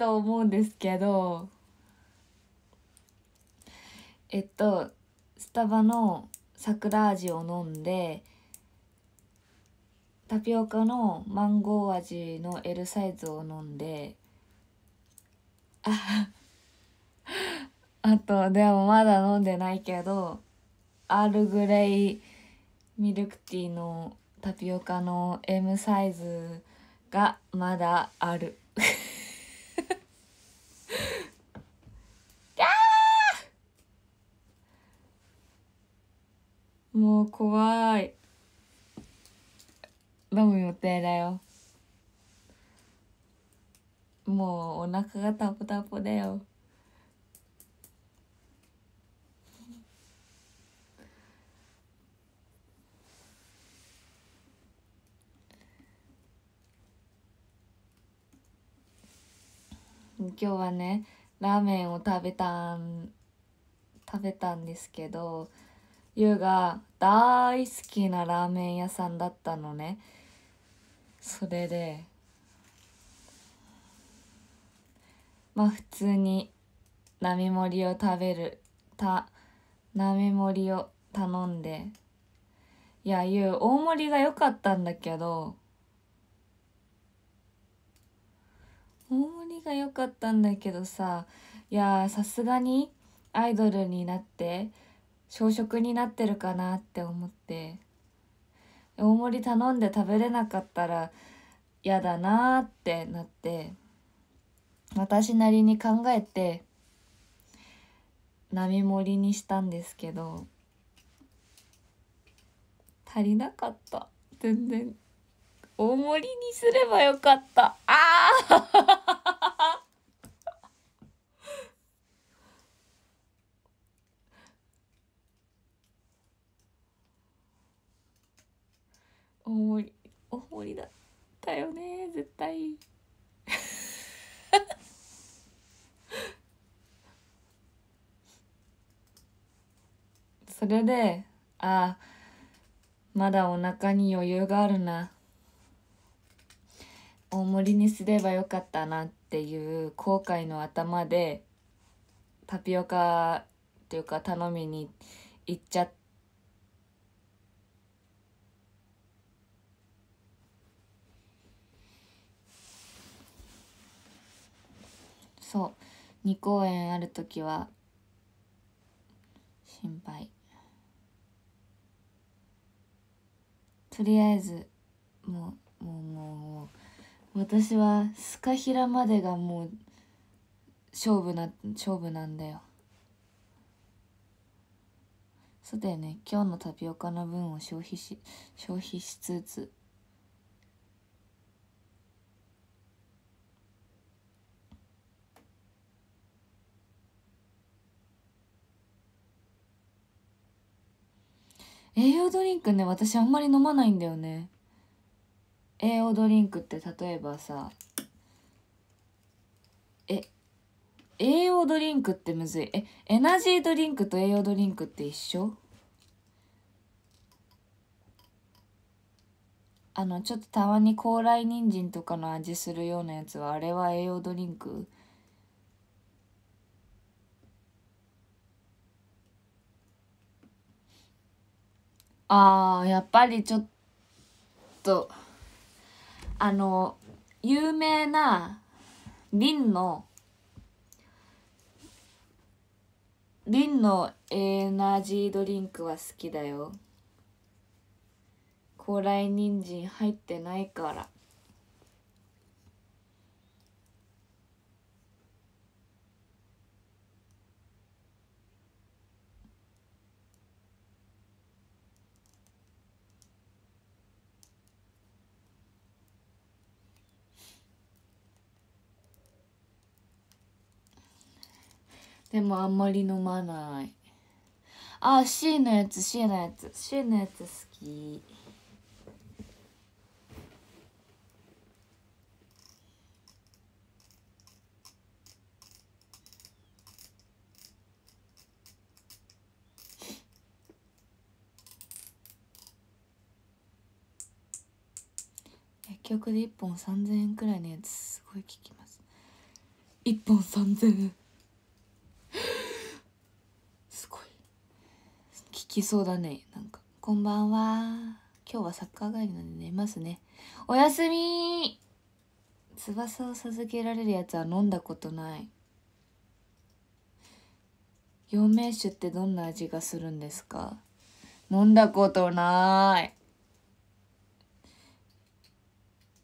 と思うんですけどえっとスタバの桜味を飲んでタピオカのマンゴー味の L サイズを飲んでああとでもまだ飲んでないけどアールグレイミルクティーのタピオカの M サイズがまだある。もう怖い飲む予定だよもうお腹がタポタポだよん今日はねラーメンを食べたん食べたんですけど優が大好きなラーメン屋さんだったのねそれでまあ普通に並盛りを食べるた並盛りを頼んでいやいう大盛りが良かったんだけど大盛りが良かったんだけどさいやさすがにアイドルになって小食になってるかなって思って大盛り頼んで食べれなかったら嫌だなってなって私なりに考えて並盛りにしたんですけど足りなかった全然大盛りにすればよかったああ大盛り大盛りだったよね絶対 それでああまだお腹に余裕があるな大盛りにすればよかったなっていう後悔の頭でタピオカっていうか頼みに行っちゃって。そう2公演ある時は心配とりあえずもうもうもう私はスカヒラまでがもう勝負な勝負なんだよそうだよね今日のタピオカの分を消費し消費しつつ栄養ドリンクね私あんまり飲まないんだよね栄養ドリンクって例えばさえ栄養ドリンクってむずいえエナジードリンクと栄養ドリンクって一緒あのちょっとたまに高麗人参とかの味するようなやつはあれは栄養ドリンクああやっぱりちょっとあの有名な瓶の瓶のエナジードリンクは好きだよ高麗人参入ってないからでもあんまり飲まないあ C のやつ C のやつ C のやつ好き結局で1本3000円くらいのやつすごい効きます1本3000円きそうだねなんか「こんばんは今日はサッカー帰りなんで寝ますねおやすみ翼を授けられるやつは飲んだことない」陽明酒ってどんな味がするんですか飲んだことない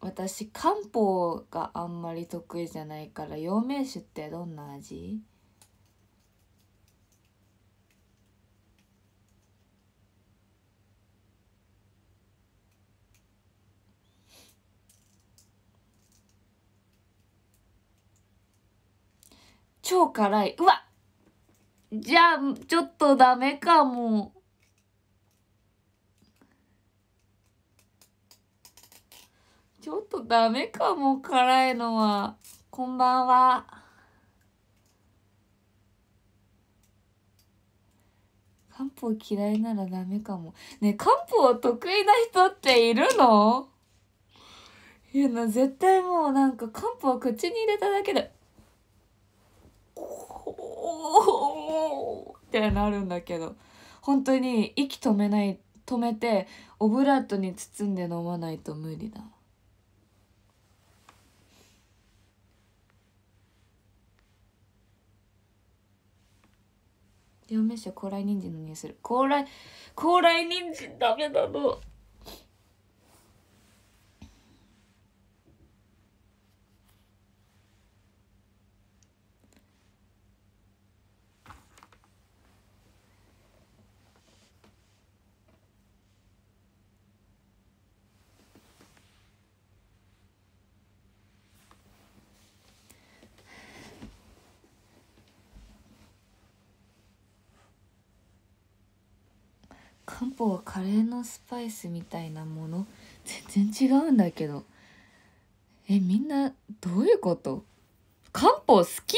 私漢方があんまり得意じゃないから陽明酒ってどんな味超辛いうわじゃあちょっとダメかもちょっとダメかも辛いのはこんばんは漢方嫌いならダメかも。ね漢方得意な人っているのいやな、絶対もうなんか漢方口に入れただけで、おってなるんだけど本当に息止めない止めてオブラートに包んで飲まないと無理だ。両面は高麗人参の匂いする高麗高麗人参ダメなの漢方はカレーのスパイスみたいなもの 全然違うんだけどえみんなどういうこと漢方好き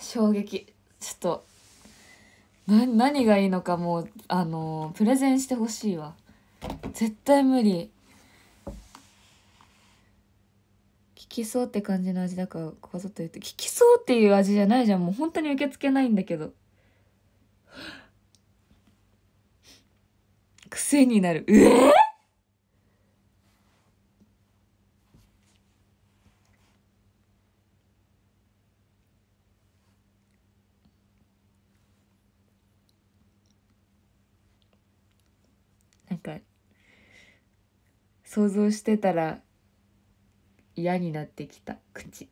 衝撃ちょっとな何がいいのかもうあのプレゼンしてほしいわ絶対無理きそうって感じの味だからここぞと言って聞きそうっていう味じゃないじゃんもう本当に受け付けないんだけど 癖になるえっ、ー、なんか想像してたら嫌になってきた口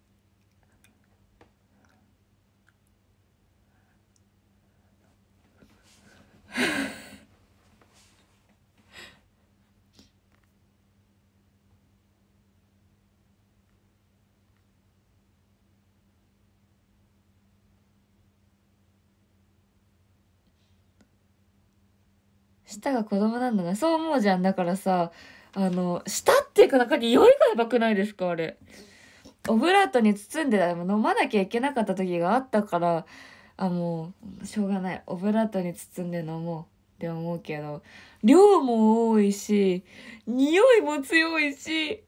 舌が子供なんだねそう思うじゃんだからさあの、したっていく中に酔いがやばくないですかあれ。オブラートに包んで飲まなきゃいけなかった時があったから、あ、もう、しょうがない。オブラートに包んで飲もうって思うけど、量も多いし、匂いも強いし、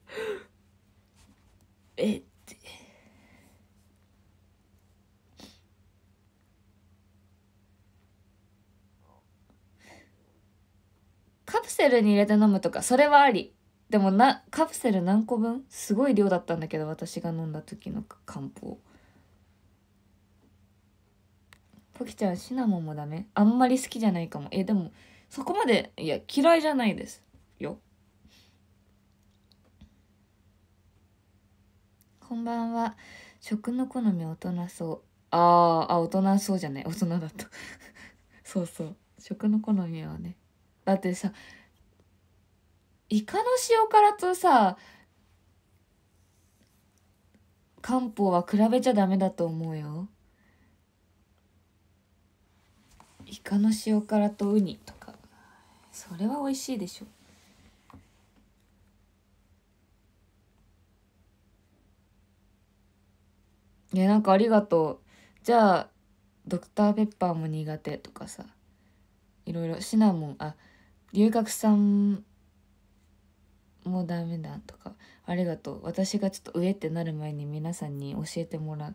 えって。カプセルに入れて飲むとか、それはあり。でもな、カプセル何個分すごい量だったんだけど、私が飲んだ時の漢方。ポキちゃん、シナモンもダメあんまり好きじゃないかも。え、でも、そこまで、いや、嫌いじゃないです。よ。こんばんは。食の好み大人そう。あーあ、大人そうじゃない。大人だった そうそう。食の好みはね。だってさイカの塩辛とさ漢方は比べちゃダメだと思うよイカの塩辛とウニとかそれは美味しいでしょいやなんかありがとうじゃあドクターペッパーも苦手とかさいろいろシナモンあ留学さんもダメだとかありがとう私がちょっと上ってなる前に皆さんに教えてもらう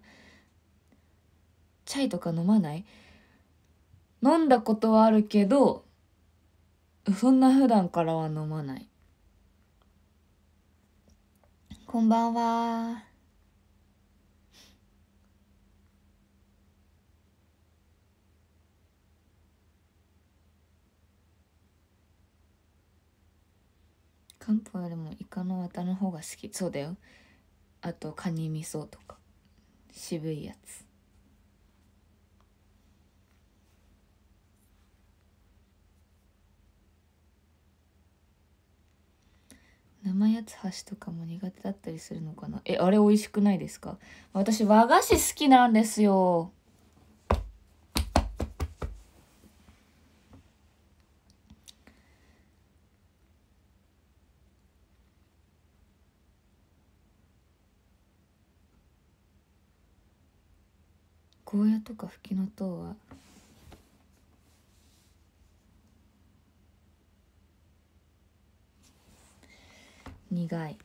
チャイとか飲まない飲んだことはあるけどそんな普段からは飲まないこんばんは。漢方よりもイカの綿の方が好きそうだよあとカニ味噌とか渋いやつ生やつ箸とかも苦手だったりするのかなえあれ美味しくないですか私和菓子好きなんですよゴーヤとかフキノトウは苦い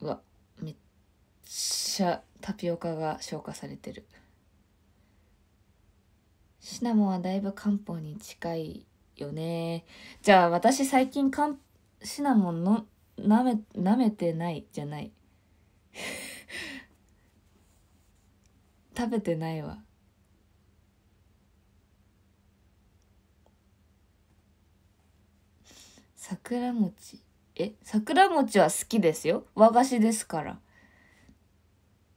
うわめっちゃタピオカが消化されてる。シナモンはだいぶ漢方に近いよねじゃあ私最近んシナモンのなめなめてないじゃない 食べてないわ桜餅え桜餅は好きですよ和菓子ですから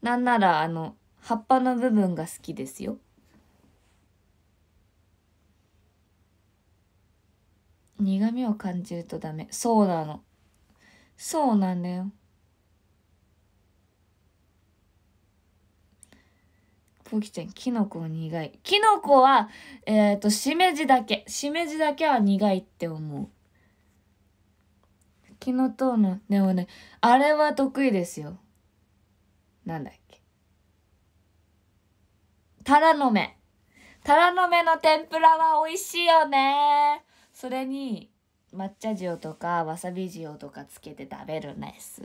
なんならあの葉っぱの部分が好きですよ苦味を感じるとダメそうなのそうなんだよポキちゃんキノコ苦いキノコはえっ、ー、としめじだけしめじだけは苦いって思うキノトウのでもねあれは得意ですよなんだっけタラの芽タラの芽の天ぷらは美味しいよねそれに抹茶塩とかわさび塩とかつけて食べるんです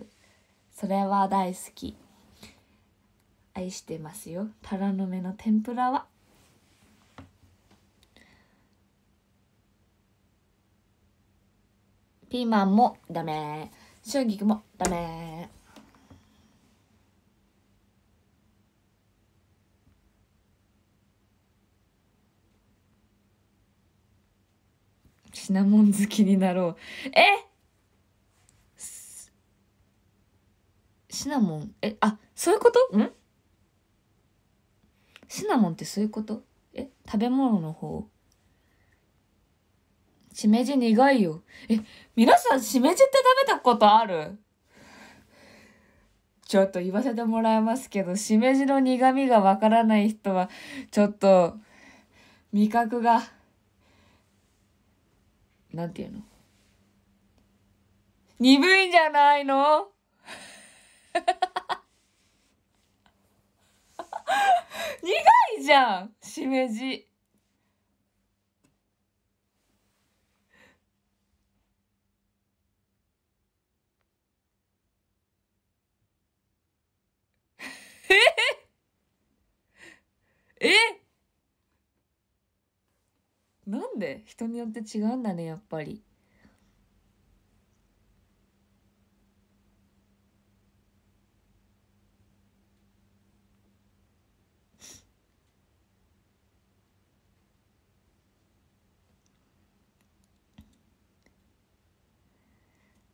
それは大好き愛してますよタラの芽の天ぷらはピーマンもダメ春菊もダメシナモン好きになろうえシナモンえあそういうことんシナモンってそういうことえ食べ物の方しめじ苦いよえ皆さんしめじって食べたことあるちょっと言わせてもらいますけど、しめじの苦味がわからない人は、ちょっと、味覚が。なんていうの鈍いんじゃないの 苦いじゃんしめじ。え えなんで人によって違うんだねやっぱり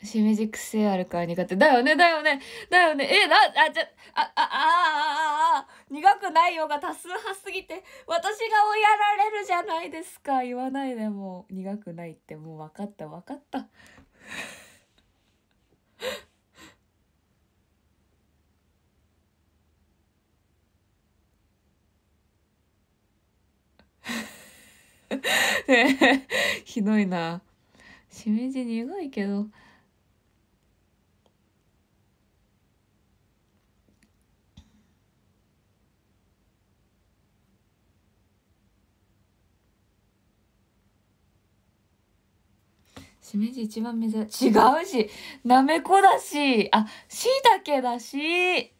しめじせあるから苦手。だよね、だよね、だよね。え、な、あ、じゃ、あ、あ、あ、あ、あ、苦くないよが多数派すぎて、私が追いやられるじゃないですか。言わないでもう、苦くないってもう分かった、分かった。ねえ、ひどいな。しめじ苦いけど。しめじ一番珍し違うし、なめこだし、あ、しいたけだし。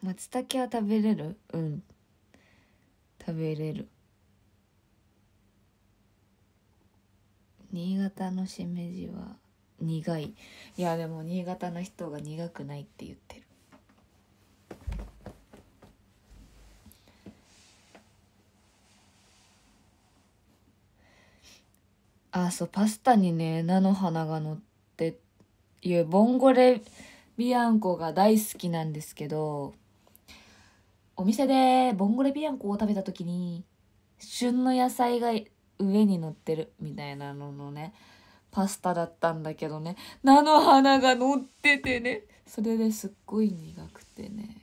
松茸は食べれるうん食べれる新潟のしめじは苦いいやでも新潟の人が苦くないって言ってるあそうパスタにね菜の花がのっていうボンゴレビアンコが大好きなんですけどお店でボンゴレビアンコを食べた時に旬の野菜が上に乗ってるみたいなののねパスタだったんだけどね菜の花が乗っててねそれですっごい苦くてね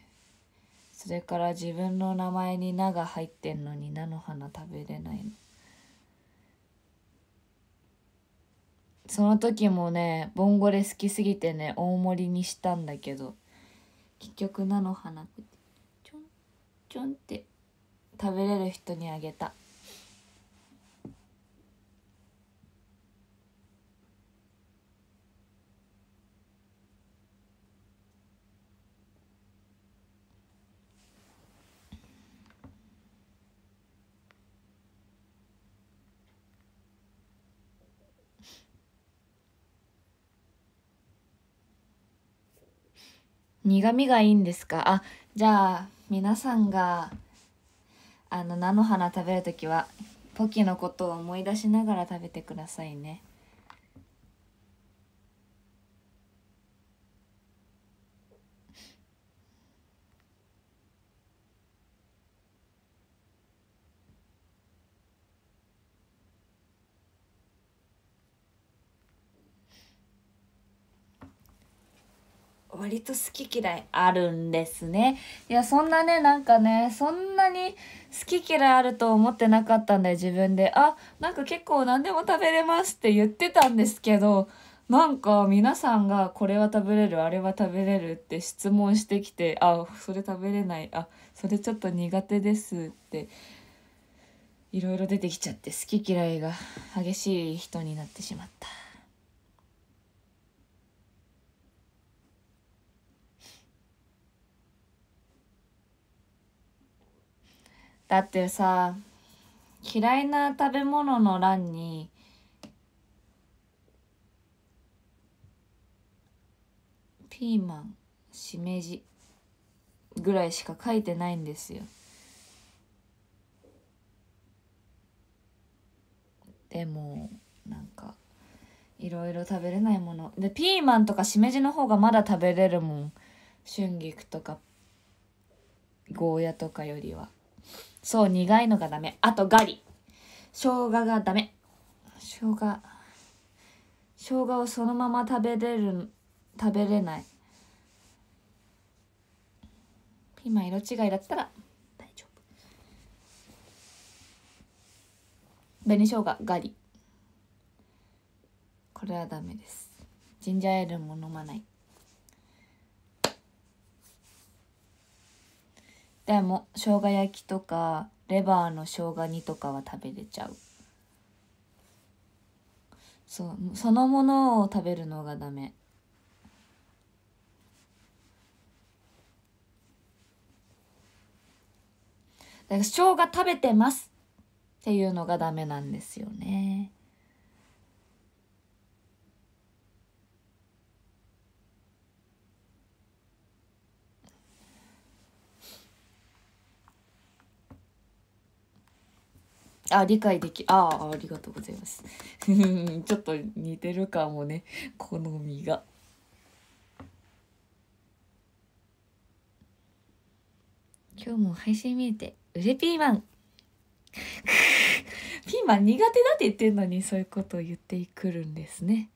それから自分の名前に「菜」が入ってんのに菜の花食べれないのその時もねボンゴレ好きすぎてね大盛りにしたんだけど結局菜の花ちょんちょんって食べれる人にあげた。苦味がいいんですかあじゃあ皆さんがあの菜の花食べる時はポキのことを思い出しながら食べてくださいね割と好き嫌いあるんですねいやそんなねなんかねそんなに好き嫌いあると思ってなかったんで自分であなんか結構何でも食べれますって言ってたんですけどなんか皆さんがこれは食べれるあれは食べれるって質問してきてあそれ食べれないあそれちょっと苦手ですっていろいろ出てきちゃって好き嫌いが激しい人になってしまった。だってさ嫌いな食べ物の欄にピーマンしめじぐらいしか書いてないんですよでもなんかいろいろ食べれないものでピーマンとかしめじの方がまだ食べれるもん春菊とかゴーヤとかよりはそう、苦いのがダメ。あと、ガリ。生姜がダメ。生姜。生姜をそのまま食べれる、食べれない。ピーマン色違いだったら大丈夫。紅生姜、ガリ。これはダメです。ジンジャーエールも飲まない。でも生姜焼きとかレバーの生姜煮とかは食べれちゃうそうそのものを食べるのがダメだから生姜食べてますっていうのがダメなんですよねあ、理解でき、ああ、ありがとうございます。ちょっと似てるかもね、好みが。今日も配信見えて、売れピーマン。ピーマン苦手だって言ってんのに、そういうことを言ってくるんですね。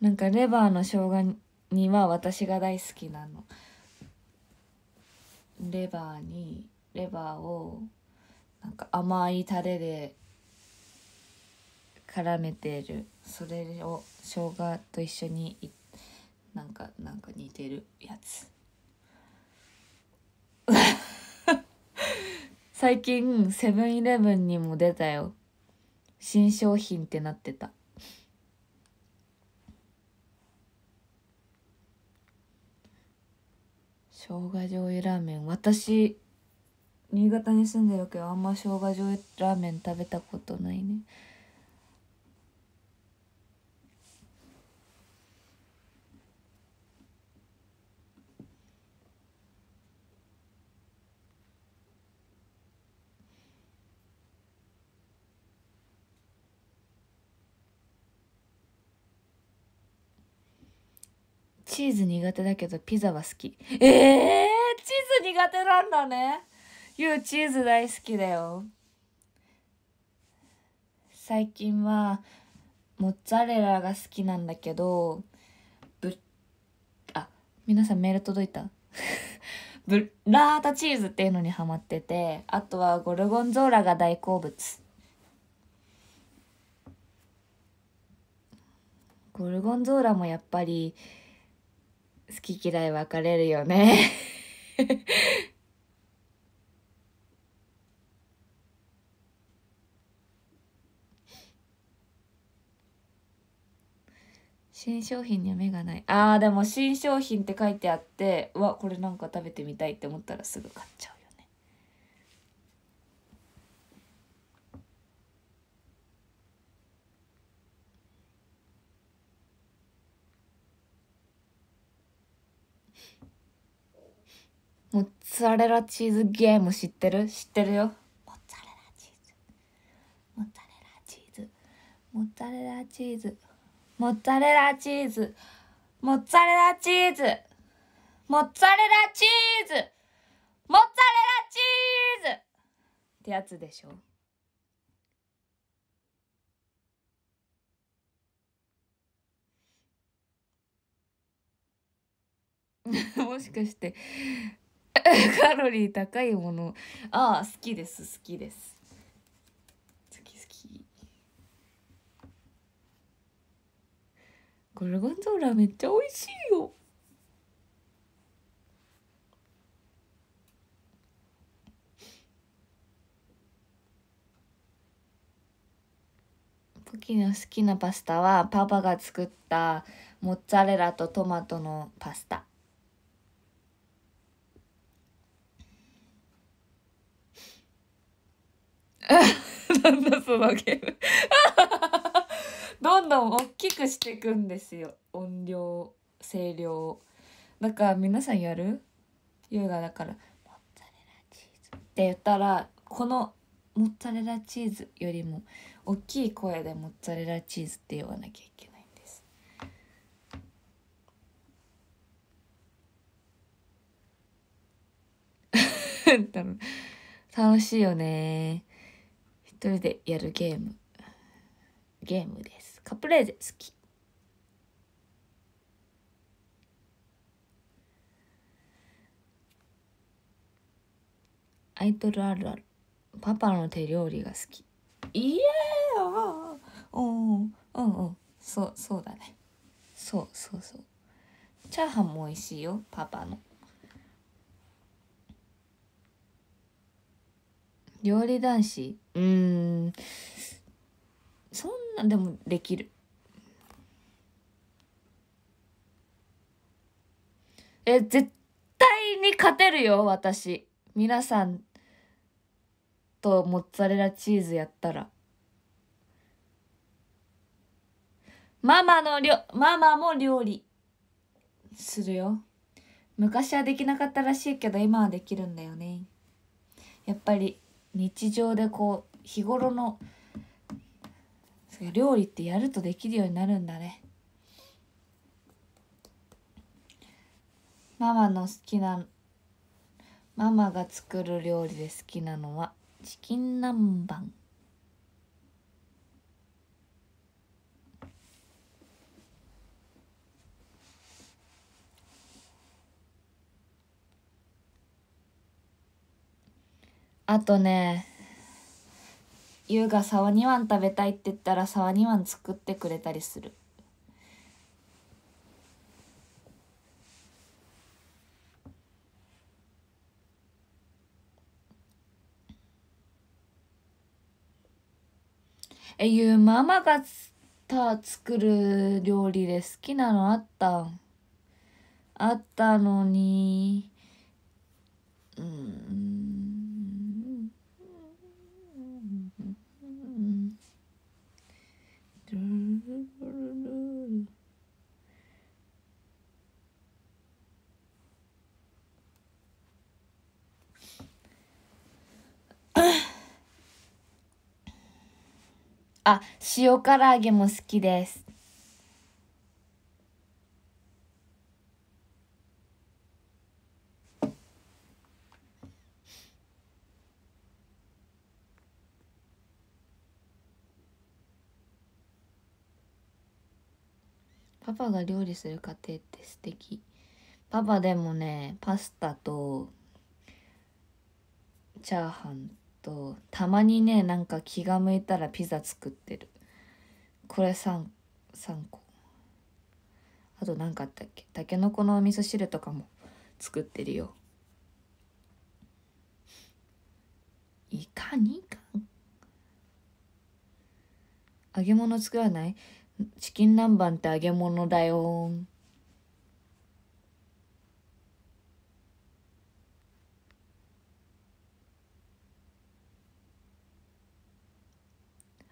なんかレバーの生姜には私が大好きなの。レバーに、レバーをなんか甘いタレで絡めてるそれを生姜と一緒にいなんかなんか似てるやつ 最近セブンイレブンにも出たよ新商品ってなってた生姜醤油ラーメン私新潟に住んでるけどあんま生姜醤油ラーメン食べたことないねチーズ苦手だけどピザは好きええー、チーズ苦手なんだねゆチーズ大好きだよ。最近はモッツァレラが好きなんだけど、ぶ、あ、皆さんメール届いた ブラータチーズっていうのにハマってて、あとはゴルゴンゾーラが大好物。ゴルゴンゾーラもやっぱり好き嫌い分かれるよね新商品には目がないあーでも新商品って書いてあってうわこれなんか食べてみたいって思ったらすぐ買っちゃうよねモッツァレラチーズゲーム知ってる知ってるよモッツァレラチーズモッツァレラチーズモッツァレラチーズモッツァレラチーズ、モッツァレラチーズ、モッツァレラチーズ、モッツァレラチーズってやつでしょ。もしかして カロリー高いものああ好きです好きですゴルゴンゾーラめっちゃ美味しいよポキの好きなパスタはパパが作ったモッツァレラとトマトのパスタなんだそのゲームどんどん大きくしていくんですよ音量声量だから皆さんやる優雅だから「モッツァレラチーズ」って言ったらこのモッツァレラチーズよりも大きい声でモッツァレラチーズって言わなきゃいけないんです。楽しいよね一人でやるゲームゲームですカプレーゼ好き。アイドルあるある。パパの手料理が好き。いえようんうんうん。そう、そうだね。そうそうそう。チャーハンも美味しいよ、パパの。料理男子うーんなでもできるえ絶対に勝てるよ私皆さんとモッツァレラチーズやったらママのりょママも料理するよ昔はできなかったらしいけど今はできるんだよねやっぱり日常でこう日頃の料理ってやるとできるようになるんだねママの好きなママが作る料理で好きなのはチキン南蛮あとね優が沢にわん食べたいって言ったら沢にわん作ってくれたりするえゆうママがた作る料理で好きなのあったんあったのにあ、塩唐揚げも好きです。パパが料理する家庭って素敵パパでもねパスタとチャーハンとたまにねなんか気が向いたらピザ作ってるこれ 3, 3個あと何かあったっけたけのこのお味噌汁とかも作ってるよいかにか揚げ物作らないチキン南蛮って揚げ物だよ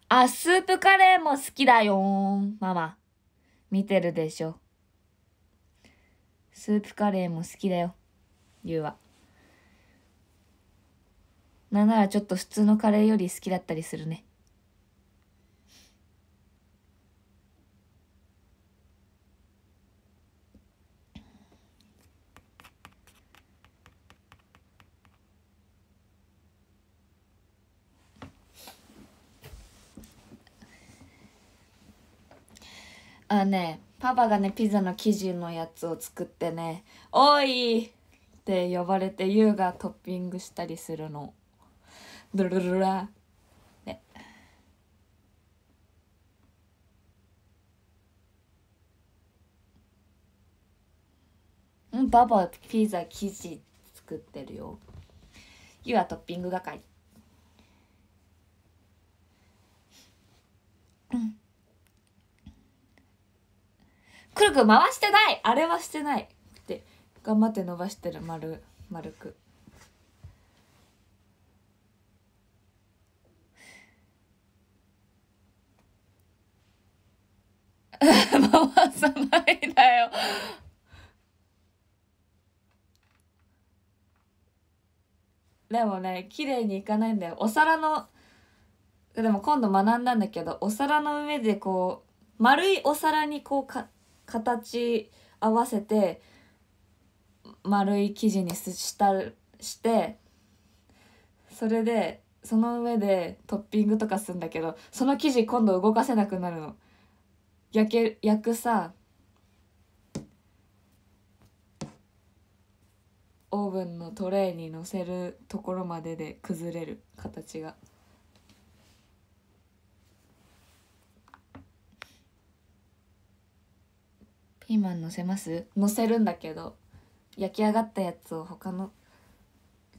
あ、スープカレーも好きだよママ。見てるでしょ。スープカレーも好きだよ。ゆうは。なんならちょっと普通のカレーより好きだったりするね。あね、パパがね、ピザの生地のやつを作ってね、おいって呼ばれて、優がトッピングしたりするの。ドルルラ。ね。うん、パパ、ピザ生地作ってるよ。優はトッピング係。うん。くるくる回してないあれはしてないって頑張って伸ばしてる丸丸く。回さないだよでもね綺麗にいかないんだよお皿のでも今度学んだんだけどお皿の上でこう丸いお皿にこうか形合わせて丸い生地にしたしてそれでその上でトッピングとかすんだけどその生地今度動かせなくなるの。焼け焼くさオーブンのトレーにのせるところまでで崩れる形が。ピーマン乗せます乗せるんだけど焼き上がったやつを他の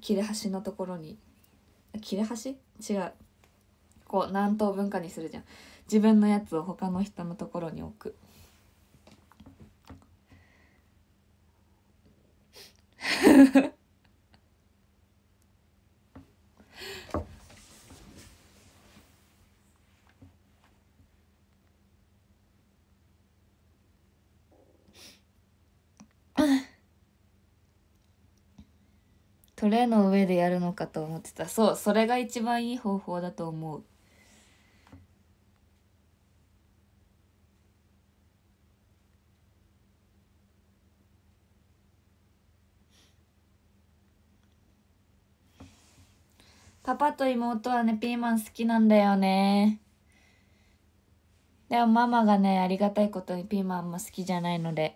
切れ端のところに切れ端違うこう何等分かにするじゃん自分のやつを他の人のところに置く トレーの上でやるのかと思ってたそうそれが一番いい方法だと思うパパと妹はねピーマン好きなんだよねでもママがねありがたいことにピーマンも好きじゃないので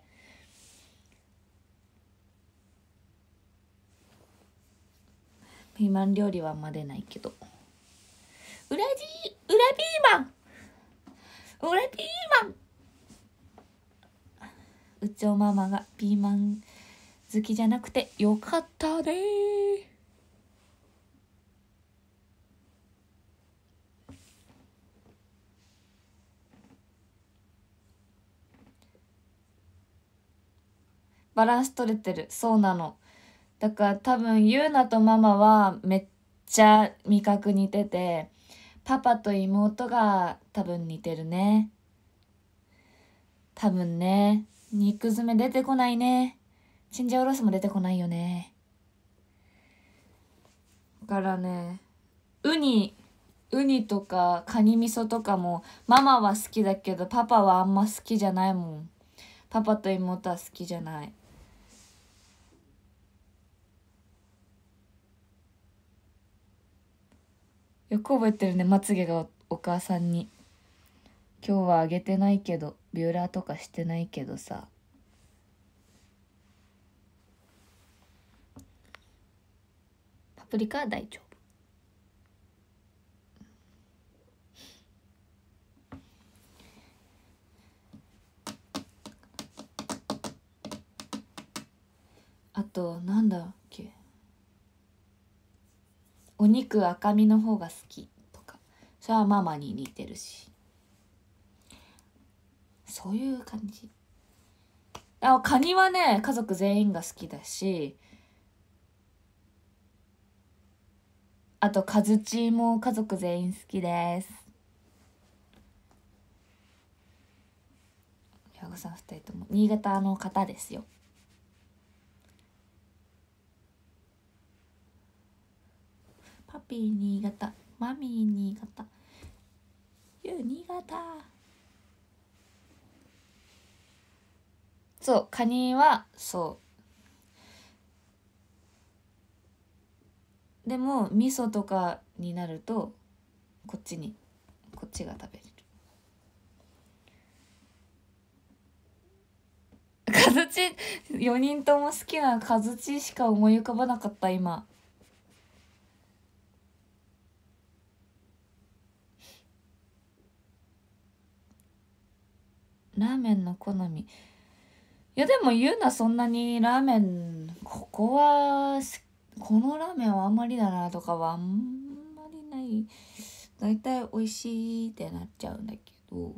ピーマン料理はまだないけど裏じ裏ピーマン裏ピーマンうちおママがピーマン好きじゃなくてよかったでバランス取れてるそうなのだから多分ゆうなとママはめっちゃ味覚似ててパパと妹が多分似てるね多分ね肉詰め出てこないねチンジャオロースも出てこないよねだからねウニウニとかカニ味噌とかもママは好きだけどパパはあんま好きじゃないもんパパと妹は好きじゃないよく覚えてるねまつげがお母さんに「今日はあげてないけどビューラーとかしてないけどさパプリカは大丈夫」あとなんだお肉赤身の方が好きとかそれはママに似てるしそういう感じあカニはね家族全員が好きだしあとカズチーも家族全員好きです矢後さん2人とも新潟の方ですよパピー新潟マミー新潟ゆ新潟そうカニはそうでも味噌とかになるとこっちにこっちが食べれる カズチ4人とも好きなカズチしか思い浮かばなかった今ラーメンの好みいやでも言うなそんなにラーメンここはこのラーメンはあんまりだなとかはあんまりない大体美味しいってなっちゃうんだけど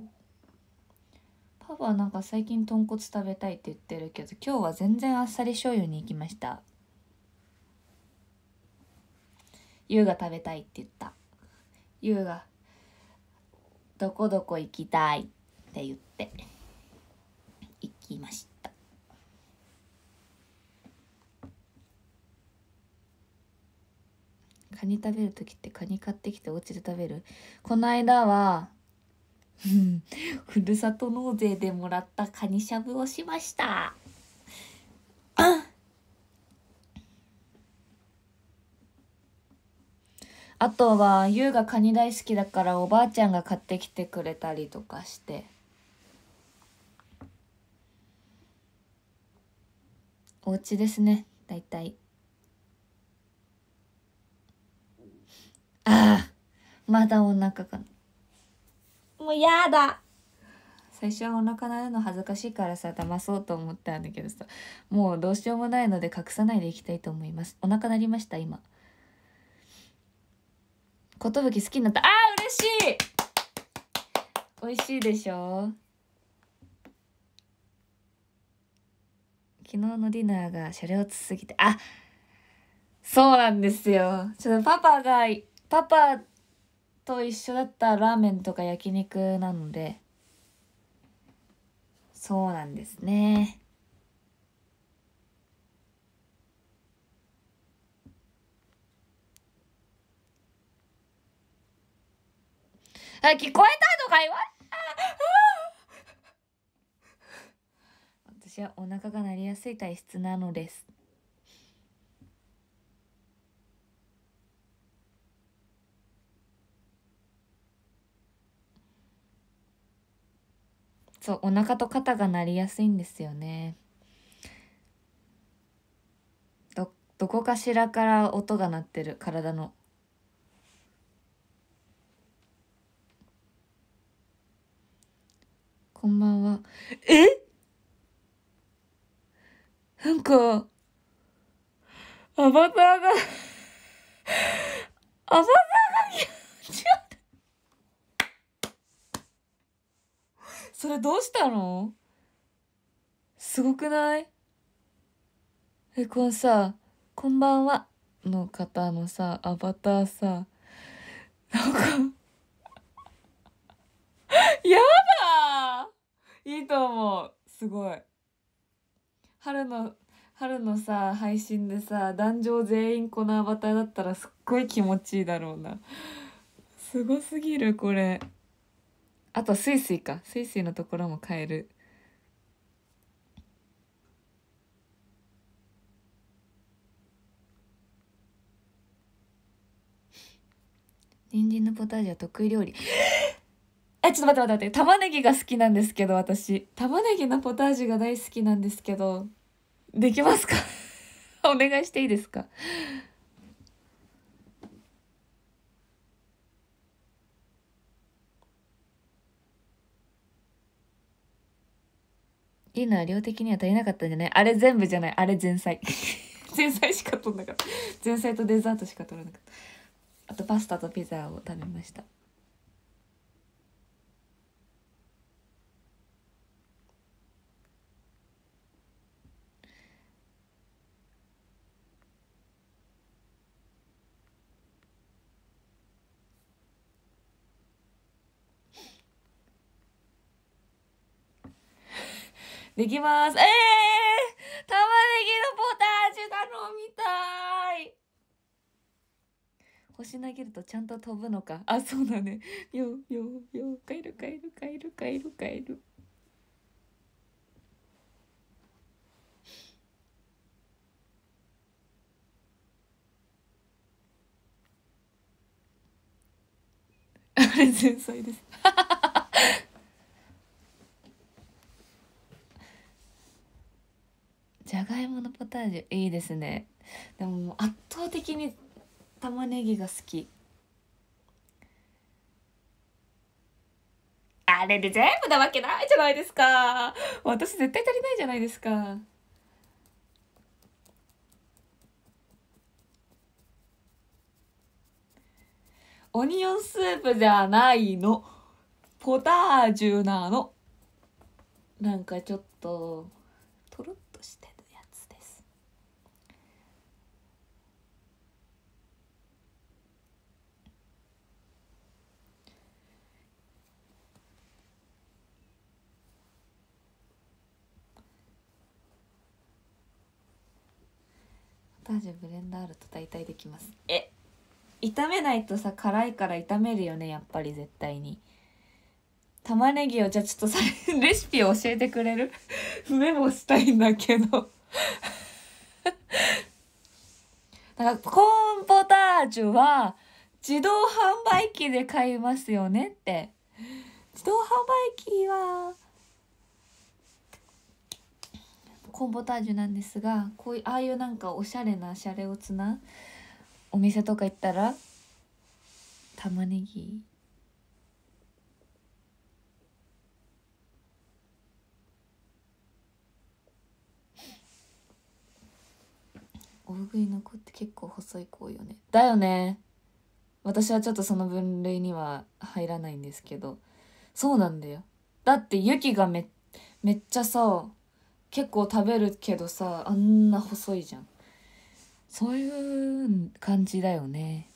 パパはなんか最近豚骨食べたいって言ってるけど今日は全然あっさり醤油に行きました優が食べたいって言った優がどこどこ行きたいって言ったって行きました。カニ食べる時ってカニ買ってきてお家で食べるこの間は ふるさと納税でもらったカニしゃぶをしましたあとはうがカニ大好きだからおばあちゃんが買ってきてくれたりとかしてお家ですね大体ああまだお腹がもうやだ最初はお腹鳴るの恥ずかしいからさ騙そうと思ったんだけどさもうどうしようもないので隠さないでいきたいと思いますお腹鳴りました今寿好きになったああ嬉しい美味しいでしょ昨日のディナーがシャレオツすぎて、あそうなんですよ。ちょっとパパが、パパと一緒だったラーメンとか焼肉なので、そうなんですね。あ、聞こえたとか言わあ私はお腹が鳴りやすい体質なのですそうお腹と肩が鳴りやすいんですよねどどこかしらから音が鳴ってる体の。こんばんは。えなんか、アバターがアバターが気持ち悪いそれどうしたのすごくないえ、このさ、こんばんはの方のさ、アバターさ、なんかやだいいと思う。すごい。春の春のさ配信でさ壇上全員このアバターだったらすっごい気持ちいいだろうなすごすぎるこれあとスイスイかスイスイのところも変える人参のポタージュは得意料理 え、ちょっと待って待って待って。玉ねぎが好きなんですけど、私。玉ねぎのポタージュが大好きなんですけど、できますか お願いしていいですかいいのは量的には足りなかったんじゃないあれ全部じゃない。あれ前菜。前菜しか取んなかった。前菜とデザートしか取らなかった。あとパスタとピザを食べました。できます。えー玉ねぎのポタージュだのみたい星投げるとちゃんと飛ぶのか。あ、そうだね。よ、よ、よ、帰る帰る帰る帰る帰る。あれ、前菜です。いポタージュいいですねでもも圧倒的に玉ねぎが好きあれで全部なわけないじゃないですか私絶対足りないじゃないですかオニオンスープじゃないのポタージュなのなんかちょっとタージュブレンダーあると大体できますえ炒めないとさ辛いから炒めるよねやっぱり絶対に玉ねぎをじゃあちょっとさレシピを教えてくれるメモしたいんだけどだからコーンポタージュは自動販売機で買いますよねって自動販売機はコンボタージュなんですがこういうああいうなんかおしゃれなシャレオツなお店とか行ったら玉ねぎ大食いの子って結構細い子よねだよね私はちょっとその分類には入らないんですけどそうなんだよだってユキがめめっちゃさ結構食べるけどさあんな細いじゃんそういう感じだよね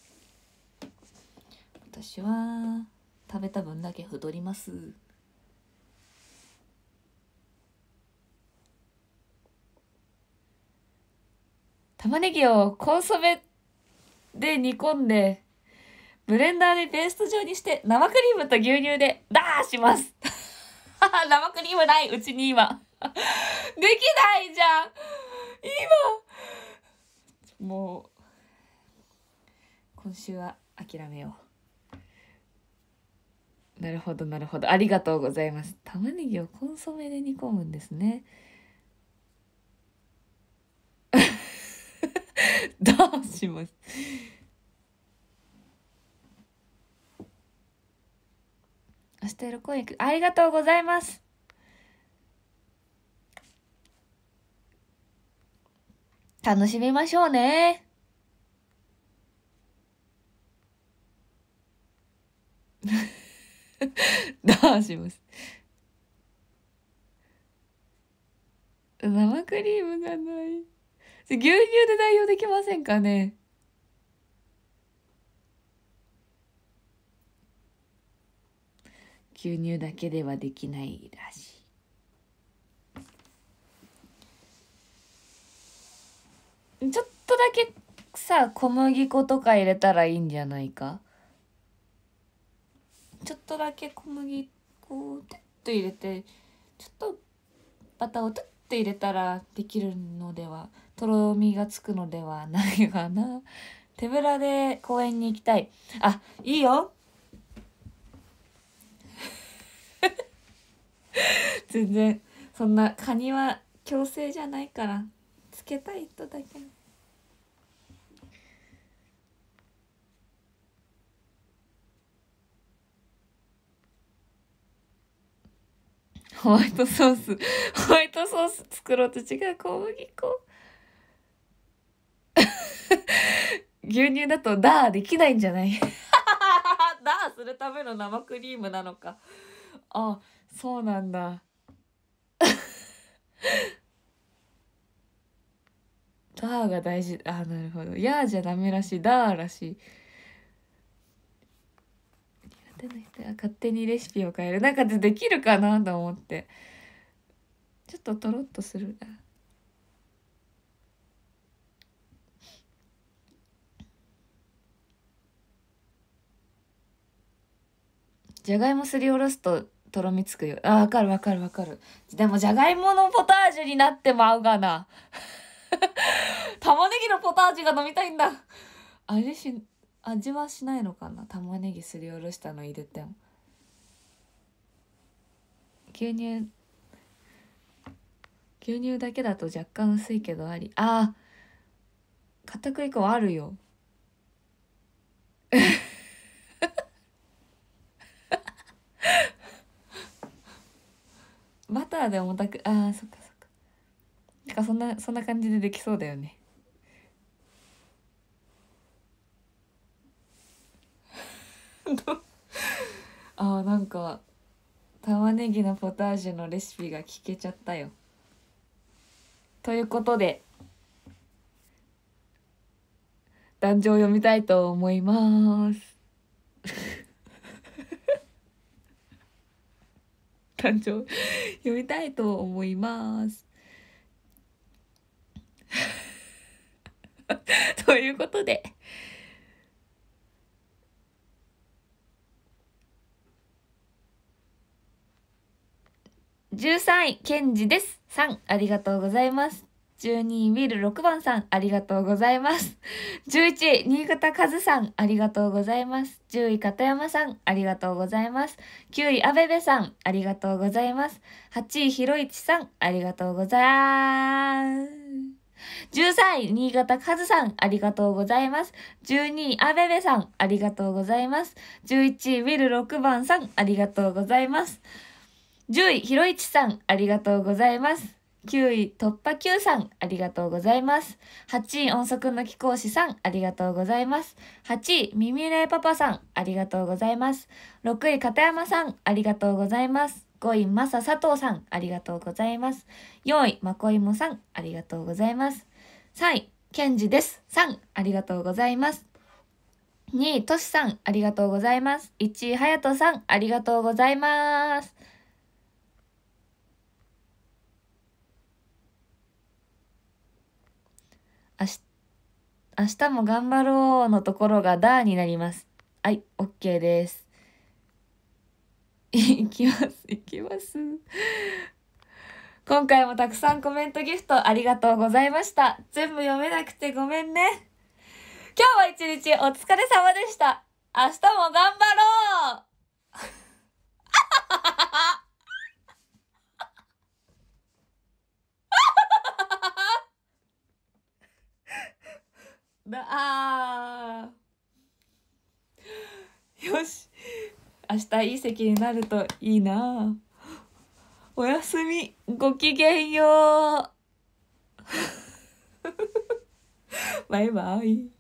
私は食べた分だけ太ります玉ねぎをコンソメで煮込んでブレンダーでペースト状にして生クリームと牛乳でダーします 生クリームないうちに今 できないじゃん今もう、今週は諦めよう。なるほど、なるほど。ありがとうございます。玉ねぎをコンソメで煮込むんですね。どうします明日夜今夜ありがとうございます楽しみましょうね。ど うします生クリームがない。牛乳で代用できませんかね牛乳だけではできないらしい。ちょっとだけさ小麦粉とか入れたらいいんじゃないかちょっとだけ小麦粉をトゥッと入れてちょっとバターをトゥッと入れたらできるのではとろみがつくのではないかな手ぶらで公園に行きたいあいいよ全然そんなカニは強制じゃないから。けたい人だけの。ホワイトソースホワイトソース作ろうと違う小麦粉 牛乳だとダーできないんじゃない ダーするための生クリームなのかあそうなんだダーが大事あなるほどやーじゃダメらしいダーらしい苦手な人は勝手にレシピを変えるなんかでできるかなと思ってちょっととろっとするなじゃがいもすりおろすととろみつくよあわかるわかるわかるでもじゃがいものポタージュになってまうがな玉ねぎのポタージュが飲みたいんだ味し味はしないのかな玉ねぎすりおろしたの入れても牛乳牛乳だけだと若干薄いけどありああ片栗粉はあるよ バターで重たくああそっかかそんなそんな感じでできそうだよね あーなんか玉ねぎのポタージュのレシピが聞けちゃったよということで壇上を読みたいと思います誕生 読みたいと思います。ということで。13位、ケンジです。3、ありがとうございます。12位、ウィル6番さん、ありがとうございます。11位、新潟和さん、ありがとうございます。10位、片山さん、ありがとうございます。9位、阿部部さん、ありがとうございます。8位、ひろいちさん、ありがとうございます。13位、新潟和さん、ありがとうございます。12位、アベベさん、ありがとうございます。11位、ウィル6番さん、ありがとうございます。10位、ひろいちさん、ありがとうございます。9位、突破 Q さん、ありがとうございます。8位、音速の貴公子さん、ありがとうございます。8位、ミミレイパパさん、ありがとうございます。6位、片山さん、ありがとうございます。ごいまさ佐藤さん、ありがとうございます。よいまこいもさん、ありがとうございます。3位、けんじです。さん、ありがとうございます。2位、としさん、ありがとうございます。1位、はやとさん、ありがとうございます。あし、明日も頑張ろうのところがダーになります。はい、OK です。いきます、いきます。今回もたくさんコメントギフトありがとうございました。全部読めなくてごめんね。今日は一日お疲れ様でした。明日も頑張ろう ああよし明日いい席になるといいなおやすみごきげんよう バイバイ